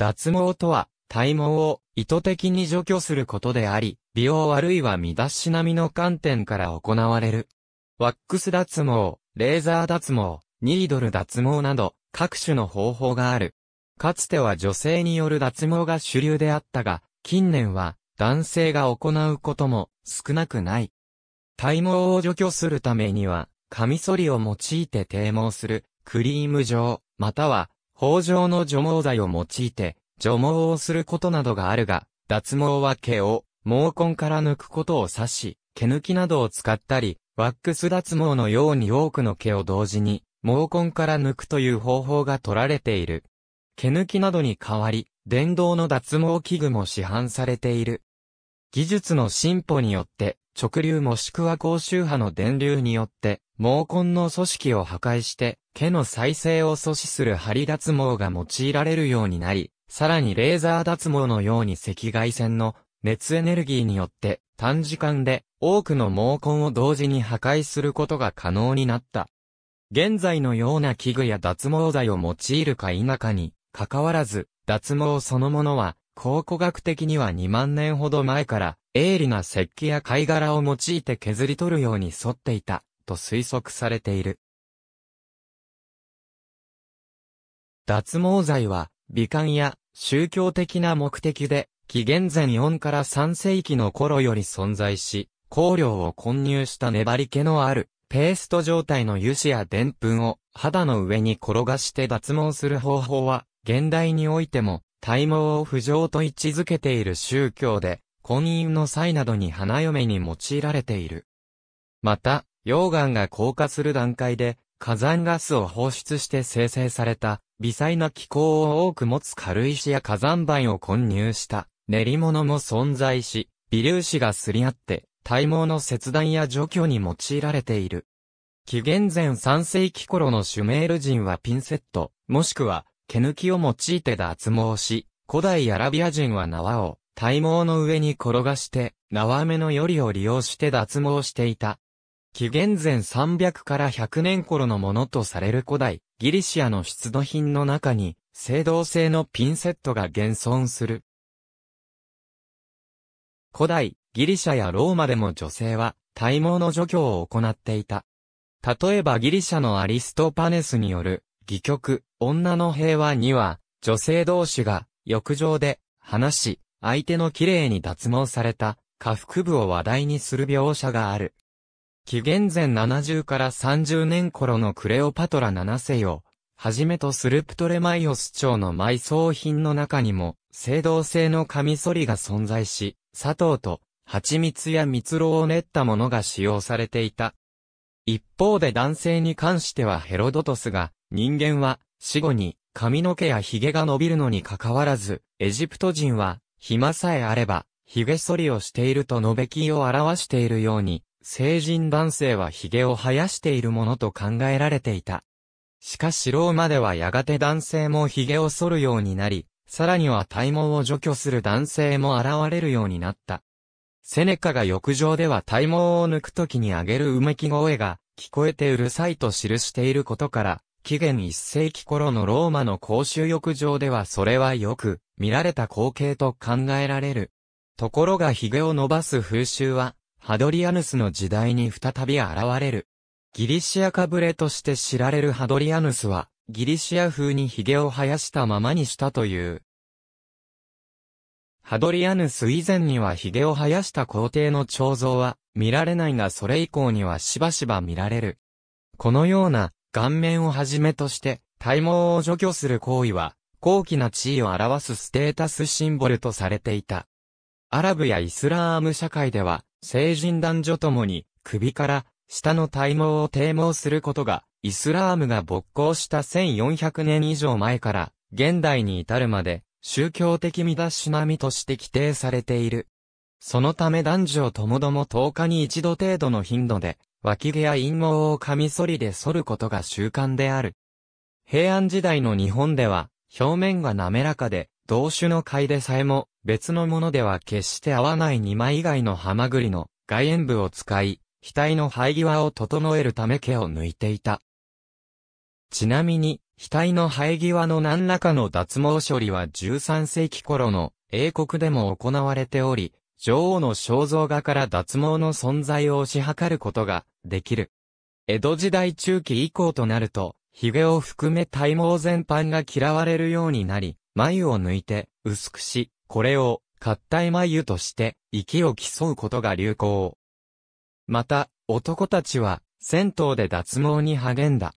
脱毛とは、体毛を意図的に除去することであり、美容あるいは身だしなみの観点から行われる。ワックス脱毛、レーザー脱毛、ニードル脱毛など、各種の方法がある。かつては女性による脱毛が主流であったが、近年は男性が行うことも少なくない。体毛を除去するためには、カミソリを用いて低毛する、クリーム状、または法上の除毛剤を用いて、除毛をすることなどがあるが、脱毛は毛を、毛根から抜くことを指し、毛抜きなどを使ったり、ワックス脱毛のように多くの毛を同時に、毛根から抜くという方法が取られている。毛抜きなどに代わり、電動の脱毛器具も市販されている。技術の進歩によって、直流もしくは高周波の電流によって、毛根の組織を破壊して、毛の再生を阻止する針脱毛が用いられるようになり、さらにレーザー脱毛のように赤外線の熱エネルギーによって短時間で多くの毛根を同時に破壊することが可能になった。現在のような器具や脱毛剤を用いるか否かに、かかわらず、脱毛そのものは、考古学的には2万年ほど前から、鋭利な石器や貝殻を用いて削り取るように沿っていた、と推測されている。脱毛剤は、美観や宗教的な目的で、紀元前4から3世紀の頃より存在し、香料を混入した粘り気のある、ペースト状態の油脂や澱粉を肌の上に転がして脱毛する方法は、現代においても、体毛を不浄と位置づけている宗教で、婚姻の際などに花嫁に用いられている。また、溶岩が硬化する段階で、火山ガスを放出して生成された、微細な気候を多く持つ軽石や火山灰を混入した練り物も存在し、微粒子がすり合って、体毛の切断や除去に用いられている。紀元前3世紀頃のシュメール人はピンセット、もしくは毛抜きを用いて脱毛し、古代アラビア人は縄を体毛の上に転がして、縄目のよりを利用して脱毛していた。紀元前300から100年頃のものとされる古代、ギリシアの出土品の中に、青銅製のピンセットが現存する。古代、ギリシャやローマでも女性は、体毛の除去を行っていた。例えばギリシャのアリストパネスによる、戯曲、女の平和には、女性同士が、浴場で、話し、相手の綺麗に脱毛された、下腹部を話題にする描写がある。紀元前70から30年頃のクレオパトラ7世よ、はじめとするプトレマイオス朝の埋葬品の中にも、青銅製のカミソリが存在し、砂糖と蜂蜜や蜜蝋を練ったものが使用されていた。一方で男性に関してはヘロドトスが、人間は死後に髪の毛や髭が伸びるのに関わらず、エジプト人は暇さえあれば、髭剃りをしていると述べきを表しているように、成人男性は髭を生やしているものと考えられていた。しかしローマではやがて男性も髭を剃るようになり、さらには体毛を除去する男性も現れるようになった。セネカが浴場では体毛を抜くときに上げるうめき声が聞こえてうるさいと記していることから、紀元一世紀頃のローマの公衆浴場ではそれはよく見られた光景と考えられる。ところが髭を伸ばす風習はハドリアヌスの時代に再び現れる。ギリシアかぶれとして知られるハドリアヌスは、ギリシア風に髭を生やしたままにしたという。ハドリアヌス以前には髭を生やした皇帝の彫像は見られないがそれ以降にはしばしば見られる。このような顔面をはじめとして体毛を除去する行為は高貴な地位を表すステータスシンボルとされていた。アラブやイスラーム社会では成人男女ともに、首から下の体毛を低毛することが、イスラームが勃興した1400年以上前から、現代に至るまで、宗教的身だしなみとして規定されている。そのため男女ともども10日に一度程度の頻度で、脇毛や陰毛をカミソリで剃ることが習慣である。平安時代の日本では、表面が滑らかで、同種の貝でさえも、別のものでは決して合わない2枚以外のハマグリの外縁部を使い、額の生え際を整えるため毛を抜いていた。ちなみに、額の生え際の何らかの脱毛処理は13世紀頃の英国でも行われており、女王の肖像画から脱毛の存在を推し量ることができる。江戸時代中期以降となると、髭を含め体毛全般が嫌われるようになり、眉を抜いて薄くし、これを、合体眉として、息を競うことが流行。また、男たちは、銭湯で脱毛に励んだ。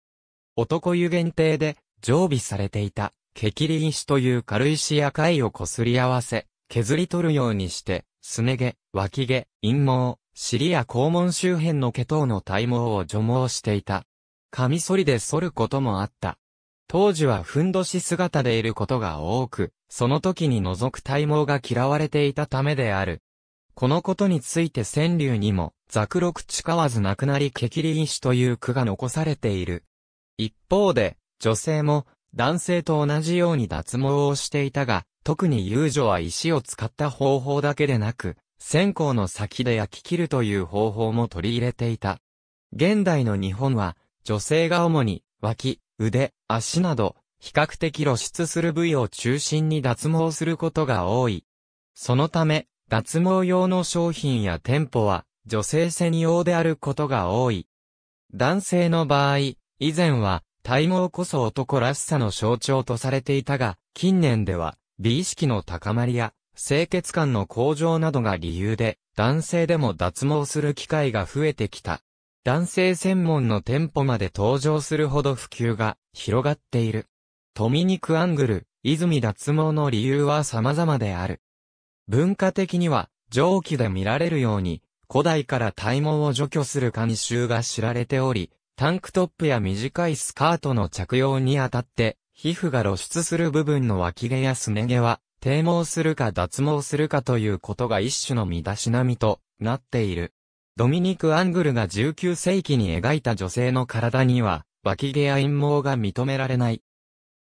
男湯限定で、常備されていた、ケキリ石という軽石や貝をこすり合わせ、削り取るようにして、すね毛、脇毛、陰毛、尻や肛門周辺の毛等の体毛を除毛していた。カミソリで剃ることもあった。当時はふんどし姿でいることが多く、その時に除く体毛が嫌われていたためである。このことについて川柳にも、雑録誓わず亡くなりケリイ石という句が残されている。一方で、女性も、男性と同じように脱毛をしていたが、特に遊女は石を使った方法だけでなく、線香の先で焼き切るという方法も取り入れていた。現代の日本は、女性が主に、脇、腕、足など、比較的露出する部位を中心に脱毛することが多い。そのため、脱毛用の商品や店舗は、女性専用であることが多い。男性の場合、以前は、体毛こそ男らしさの象徴とされていたが、近年では、美意識の高まりや、清潔感の向上などが理由で、男性でも脱毛する機会が増えてきた。男性専門の店舗まで登場するほど普及が広がっている。トミニクアングル、泉脱毛の理由は様々である。文化的には、蒸気で見られるように、古代から体毛を除去する慣習が知られており、タンクトップや短いスカートの着用にあたって、皮膚が露出する部分の脇毛やすね毛は、低毛するか脱毛するかということが一種の身だしなみとなっている。ドミニク・アングルが19世紀に描いた女性の体には、脇毛や陰毛が認められない。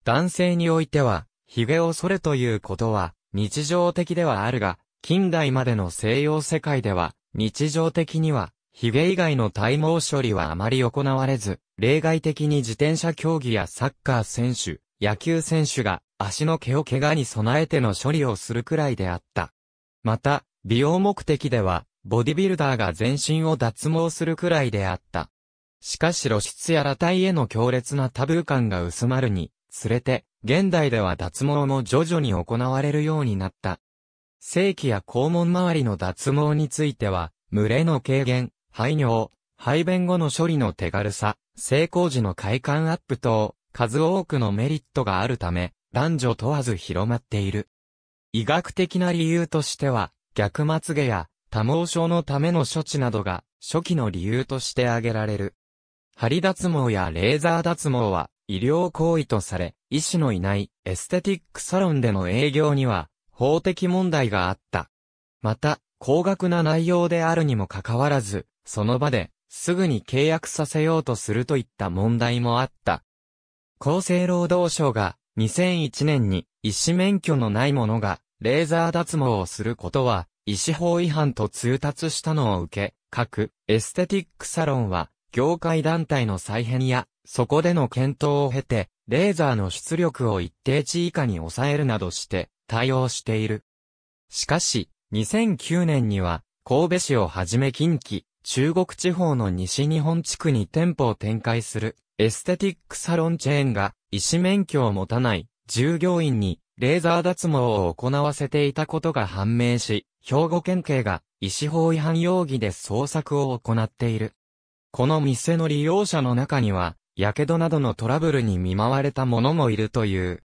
男性においては、髭を剃るということは、日常的ではあるが、近代までの西洋世界では、日常的には、髭以外の体毛処理はあまり行われず、例外的に自転車競技やサッカー選手、野球選手が足の毛を怪我に備えての処理をするくらいであった。また、美容目的では、ボディビルダーが全身を脱毛するくらいであった。しかし露出や裸体への強烈なタブー感が薄まるに、つれて、現代では脱毛も徐々に行われるようになった。正規や肛門周りの脱毛については、群れの軽減、排尿、排便後の処理の手軽さ、成功時の快感アップ等、数多くのメリットがあるため、男女問わず広まっている。医学的な理由としては、逆まつげや多毛症のための処置などが初期の理由として挙げられる。針脱毛やレーザー脱毛は医療行為とされ、医師のいないエステティックサロンでの営業には法的問題があった。また、高額な内容であるにもかかわらず、その場ですぐに契約させようとするといった問題もあった。厚生労働省が2001年に医師免許のない者がレーザー脱毛をすることは医師法違反と通達したのを受け、各エステティックサロンは、業界団体の再編や、そこでの検討を経て、レーザーの出力を一定値以下に抑えるなどして、対応している。しかし、2009年には、神戸市をはじめ近畿、中国地方の西日本地区に店舗を展開する、エステティックサロンチェーンが、医師免許を持たない、従業員に、レーザー脱毛を行わせていたことが判明し、兵庫県警が医師法違反容疑で捜索を行っている。この店の利用者の中には、火傷などのトラブルに見舞われた者もいるという。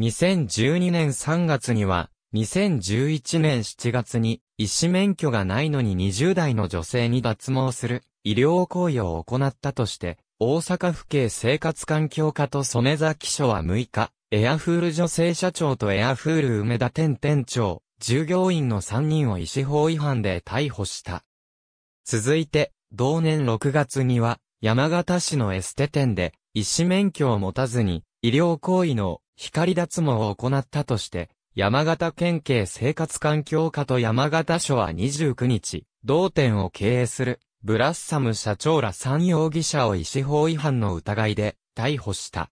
2012年3月には、2011年7月に、医師免許がないのに20代の女性に脱毛する医療行為を行ったとして、大阪府警生活環境課と曽根崎署は6日、エアフール女性社長とエアフール梅田店店長、従業員の3人を医師法違反で逮捕した。続いて、同年6月には、山形市のエステ店で、医師免許を持たずに、医療行為の光脱毛を行ったとして、山形県警生活環境課と山形署は29日、同店を経営する、ブラッサム社長ら3容疑者を医師法違反の疑いで、逮捕した。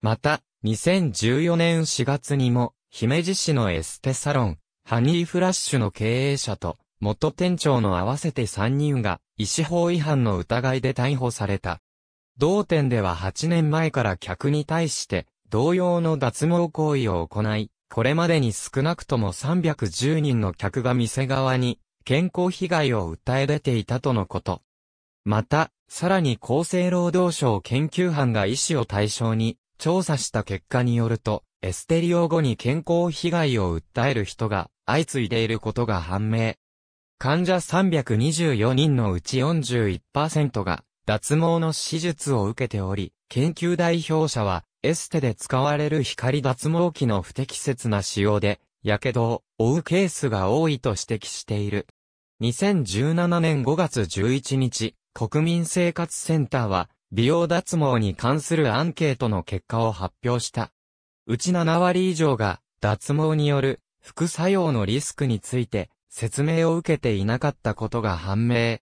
また、2014年4月にも、姫路市のエステサロン、ハニーフラッシュの経営者と、元店長の合わせて3人が、医師法違反の疑いで逮捕された。同店では8年前から客に対して、同様の脱毛行為を行い、これまでに少なくとも310人の客が店側に、健康被害を訴え出ていたとのこと。また、さらに厚生労働省研究班が医師を対象に調査した結果によると、エステリオ後に健康被害を訴える人が相次いでいることが判明。患者324人のうち41%が脱毛の手術を受けており、研究代表者はエステで使われる光脱毛器の不適切な使用で、やけどを負うケースが多いと指摘している。2017年5月11日、国民生活センターは、美容脱毛に関するアンケートの結果を発表した。うち7割以上が、脱毛による副作用のリスクについて説明を受けていなかったことが判明。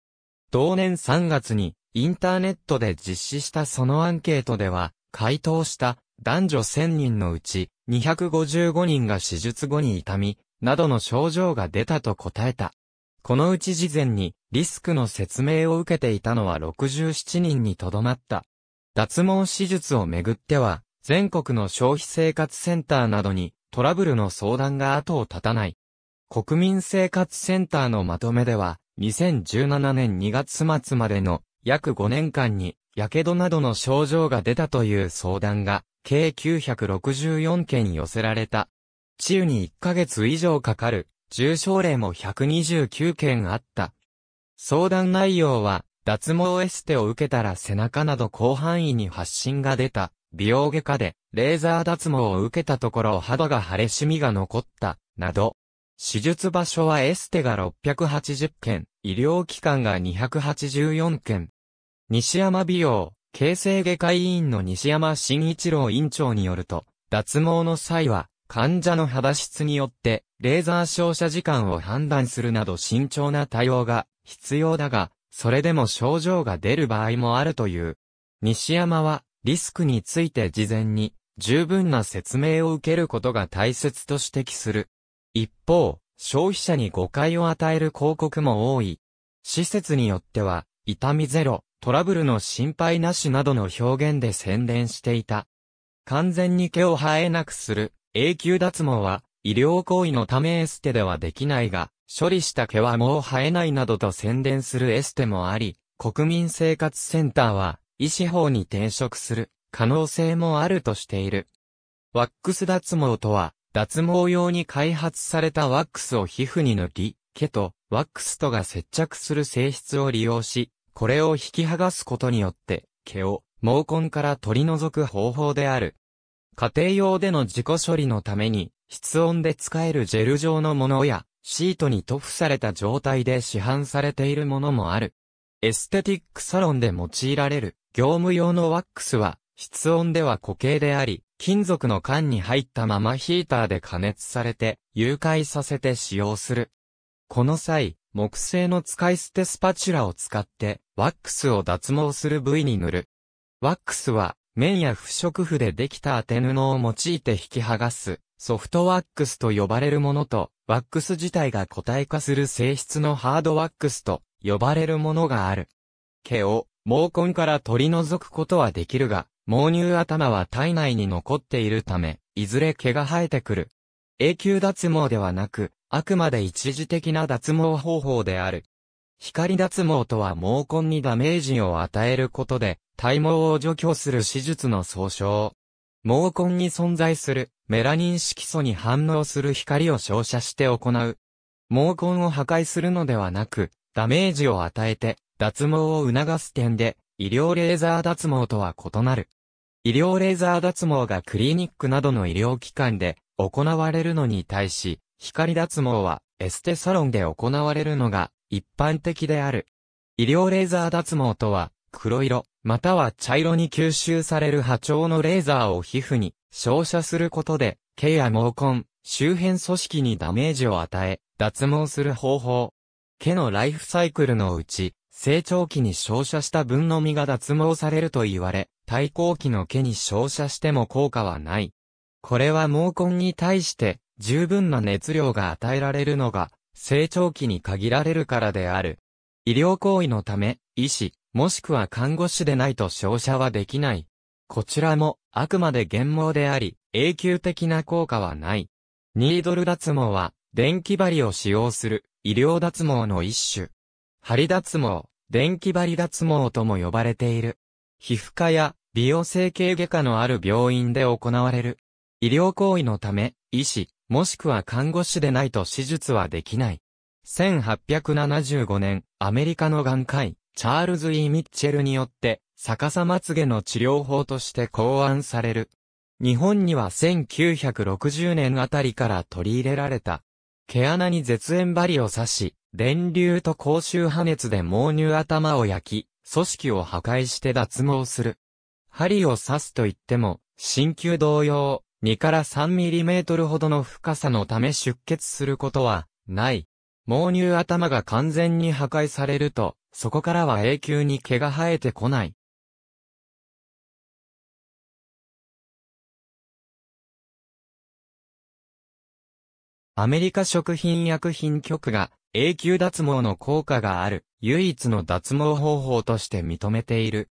同年3月にインターネットで実施したそのアンケートでは、回答した男女1000人のうち255人が手術後に痛み、などの症状が出たと答えた。このうち事前にリスクの説明を受けていたのは67人にとどまった。脱毛手術をめぐっては、全国の消費生活センターなどにトラブルの相談が後を絶たない。国民生活センターのまとめでは、2017年2月末までの約5年間に、火傷などの症状が出たという相談が、計964件寄せられた。治癒に1ヶ月以上かかる、重症例も129件あった。相談内容は、脱毛エステを受けたら背中など広範囲に発疹が出た、美容外科で、レーザー脱毛を受けたところ肌が腫れシミが残った、など。手術場所はエステが680件、医療機関が284件。西山美容、形成外科医院の西山慎一郎院長によると、脱毛の際は、患者の肌質によって、レーザー照射時間を判断するなど慎重な対応が必要だが、それでも症状が出る場合もあるという。西山は、リスクについて事前に、十分な説明を受けることが大切と指摘する。一方、消費者に誤解を与える広告も多い。施設によっては、痛みゼロ、トラブルの心配なしなどの表現で宣伝していた。完全に毛を生えなくする、永久脱毛は、医療行為のためエステではできないが、処理した毛はもう生えないなどと宣伝するエステもあり、国民生活センターは、医師法に抵触する。可能性もあるとしている。ワックス脱毛とは、脱毛用に開発されたワックスを皮膚に塗り、毛とワックスとが接着する性質を利用し、これを引き剥がすことによって、毛を毛根から取り除く方法である。家庭用での自己処理のために、室温で使えるジェル状のものや、シートに塗布された状態で市販されているものもある。エステティックサロンで用いられる業務用のワックスは、室温では固形であり、金属の缶に入ったままヒーターで加熱されて、融解させて使用する。この際、木製の使い捨てスパチュラを使って、ワックスを脱毛する部位に塗る。ワックスは、綿や不織布でできた当て布を用いて引き剥がす、ソフトワックスと呼ばれるものと、ワックス自体が固体化する性質のハードワックスと呼ばれるものがある。毛を毛根から取り除くことはできるが、毛乳頭は体内に残っているため、いずれ毛が生えてくる。永久脱毛ではなく、あくまで一時的な脱毛方法である。光脱毛とは毛根にダメージを与えることで、体毛を除去する手術の総称。毛根に存在するメラニン色素に反応する光を照射して行う。毛根を破壊するのではなく、ダメージを与えて脱毛を促す点で、医療レーザー脱毛とは異なる。医療レーザー脱毛がクリニックなどの医療機関で行われるのに対し、光脱毛はエステサロンで行われるのが一般的である。医療レーザー脱毛とは、黒色、または茶色に吸収される波長のレーザーを皮膚に照射することで、毛や毛根、周辺組織にダメージを与え、脱毛する方法。毛のライフサイクルのうち、成長期に照射した分のみが脱毛されると言われ、対抗期の毛に照射しても効果はない。これは毛根に対して十分な熱量が与えられるのが成長期に限られるからである。医療行為のため、医師、もしくは看護師でないと照射はできない。こちらも、あくまで原毛であり、永久的な効果はない。ニードル脱毛は、電気針を使用する、医療脱毛の一種。針脱毛、電気針脱毛とも呼ばれている。皮膚科や美容整形外科のある病院で行われる。医療行為のため、医師、もしくは看護師でないと手術はできない。1875年、アメリカの眼科医、チャールズ・ E・ ミッチェルによって、逆さまつげの治療法として考案される。日本には1960年あたりから取り入れられた。毛穴に絶縁針を刺し、電流と高周破熱で毛乳頭を焼き、組織を破壊して脱毛する。針を刺すといっても、鍼灸同様、2から3ミリメートルほどの深さのため出血することは、ない。毛乳頭が完全に破壊されると、そこからは永久に毛が生えてこない。アメリカ食品薬品局が永久脱毛の効果がある、唯一の脱毛方法として認めている。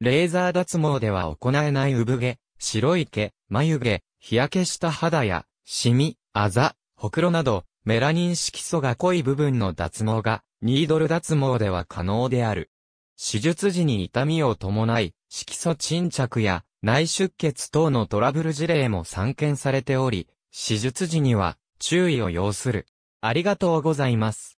レーザー脱毛では行えない産毛、白い毛、眉毛、日焼けした肌や、シミ、あざ、ほくろなど、メラニン色素が濃い部分の脱毛が、ニードル脱毛では可能である。手術時に痛みを伴い、色素沈着や内出血等のトラブル事例も散見されており、手術時には注意を要する。ありがとうございます。